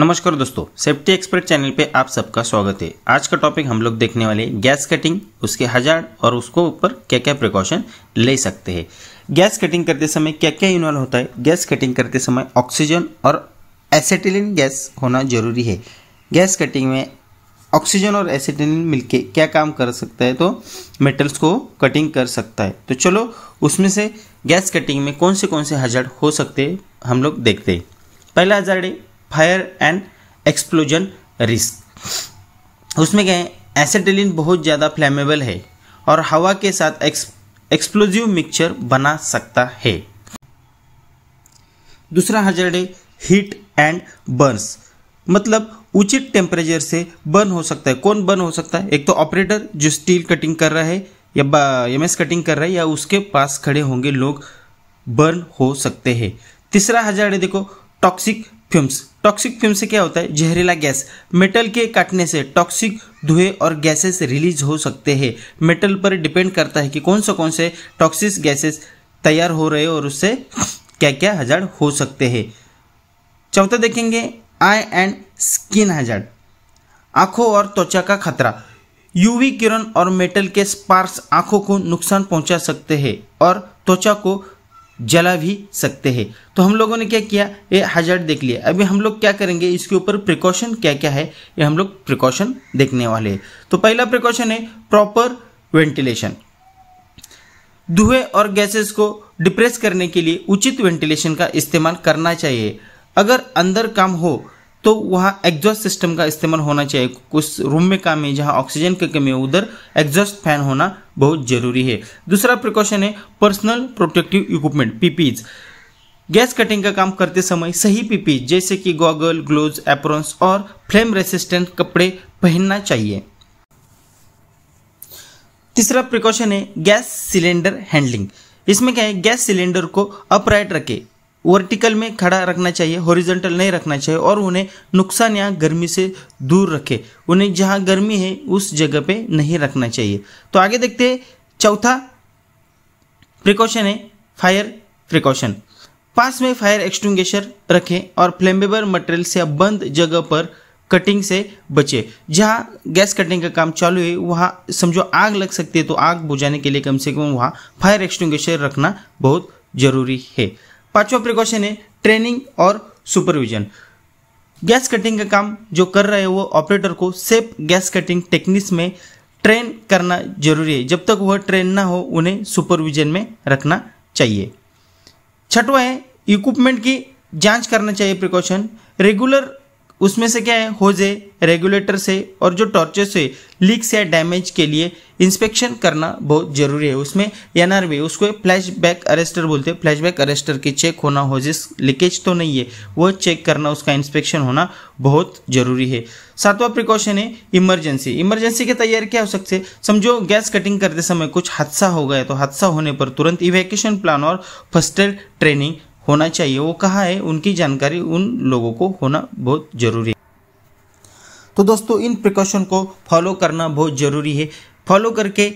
नमस्कार दोस्तों safety expert channel पे आप सबका स्वागत है आज का टॉपिक हम लोग देखने वाले गैस कटिंग उसके हजार और उसको ऊपर क्या क्या प्रिकॉशन ले सकते हैं गैस कटिंग करते समय क्या क्या इन्वॉल्व होता है गैस कटिंग करते समय ऑक्सीजन और एसेटिलिन गैस होना जरूरी है गैस कटिंग में ऑक्सीजन और एसेटिलिन मिलके क्या काम कर सकता है तो मेटल्स को कटिंग कर सकता है तो चलो उसमें से गैस कटिंग में कौन से कौन से हजार हो सकते हैं हम लोग देखते हैं पहला हजार है फायर एंड एक्सप्लोजन रिस्क उसमें क्या है एसेटिलिन बहुत ज़्यादा फ्लेमेबल है और हवा के साथ एक्स एक्सप्लोजिव मिक्सचर बना सकता है दूसरा हजार है हीट एंड बर्न्स मतलब उचित टेम्परेचर से बर्न हो सकता है कौन बर्न हो सकता है एक तो ऑपरेटर जो स्टील कटिंग कर रहा है या एम एस कटिंग कर रहा है या उसके पास खड़े होंगे लोग बर्न हो सकते हैं तीसरा हजारे देखो टॉक्सिक फ्यूम्स टॉक्सिक फ्यूम से क्या होता है जहरीला गैस मेटल के काटने से टॉक्सिक धुएं और गैसेस रिलीज हो सकते हैं मेटल पर डिपेंड करता है कि कौन सा कौन से टॉक्सिक गैसेस तैयार हो रहे और उससे क्या क्या हजार हो सकते हैं चौथा देखेंगे आई एंड स्किन हजार आंखों और त्वचा का खतरा यूवी किरण और मेटल के स्पार्क्स आंखों को नुकसान पहुंचा सकते हैं और त्वचा को जला भी सकते हैं तो हम लोगों ने क्या किया ये हजार देख लिया अभी हम लोग क्या करेंगे इसके ऊपर प्रिकॉशन क्या क्या है ये हम लोग प्रिकॉशन देखने वाले हैं तो पहला प्रिकॉशन है प्रॉपर वेंटिलेशन धुएं और गैसेस को डिप्रेस करने के लिए उचित वेंटिलेशन का इस्तेमाल करना चाहिए अगर अंदर काम हो तो वहाँ एग्जॉस्ट सिस्टम का इस्तेमाल होना चाहिए कुछ रूम में काम है जहाँ ऑक्सीजन की कमी है उधर एग्जॉस्ट फैन होना बहुत जरूरी है दूसरा प्रिकॉशन है personal protective equipment PPEs gas cutting का काम करते समय सही पीपीज जैसे कि गॉगल ग्लोव एप्रोन्स और फ्लेम रेसिस्टेंट कपड़े पहनना चाहिए तीसरा प्रिकॉशन है गैस सिलेंडर हैंडलिंग इसमें क्या है गैस सिलेंडर को अपराइट रखें वर्टिकल में खड़ा रखना चाहिए हॉरिजेंटल नहीं रखना चाहिए और उन्हें नुकसान या गर्मी से दूर रखे उन्हें जहाँ गर्मी है उस जगह पे नहीं रखना चाहिए तो आगे देखते हैं चौथा प्रिकॉशन है फायर प्रिकॉशन पास में फायर एक्सटिंग्विशर रखें और फ्लेमेबल मटेरियल से बंद जगह पर कटिंग से बचे जहाँ गैस कटिंग का काम चालू है वहाँ समझो आग लग सकती है तो आग बुझाने के लिए कम से कम वहाँ फायर एक्सटिंग्विशर रखना बहुत ज़रूरी है पांचवा प्रिकॉशन है ट्रेनिंग और सुपरविजन गैस कटिंग का काम जो कर रहे हैं वो ऑपरेटर को सेफ गैस कटिंग टेक्निक्स में ट्रेन करना जरूरी है जब तक वह ट्रेन ना हो उन्हें सुपरविजन में रखना चाहिए छठवा है इक्विपमेंट की जांच करना चाहिए प्रिकॉशन रेगुलर उसमें से क्या है होजे रेगुलेटर से और जो टॉर्चेस से लीक्स या डैमेज के लिए इंस्पेक्शन करना बहुत जरूरी है उसमें वी उसको फ्लैश बैक अरेस्टर बोलते हैं फ्लैश बैक अरेस्टर की चेक होना जिस लीकेज तो नहीं है वो चेक करना उसका इंस्पेक्शन होना बहुत जरूरी है सातवां प्रिकॉशन है इमरजेंसी इमरजेंसी की तैयारी क्या हो सकती है समझो गैस कटिंग करते समय कुछ हादसा हो गया तो हादसा होने पर तुरंत इवेकेशन प्लान और फर्स्ट एड ट्रेनिंग होना चाहिए वो कहा है उनकी जानकारी उन लोगों को होना बहुत ज़रूरी है तो दोस्तों इन प्रिकॉशन को फॉलो करना बहुत ज़रूरी है फॉलो करके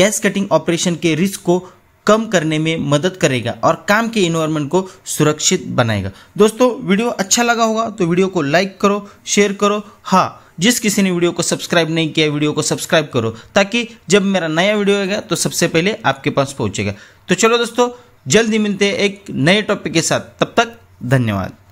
गैस कटिंग ऑपरेशन के रिस्क को कम करने में मदद करेगा और काम के इन्वायरमेंट को सुरक्षित बनाएगा दोस्तों वीडियो अच्छा लगा होगा तो वीडियो को लाइक करो शेयर करो हाँ जिस किसी ने वीडियो को सब्सक्राइब नहीं किया वीडियो को सब्सक्राइब करो ताकि जब मेरा नया वीडियो आएगा तो सबसे पहले आपके पास पहुंचेगा तो चलो दोस्तों जल्दी मिलते हैं एक नए टॉपिक के साथ तब तक धन्यवाद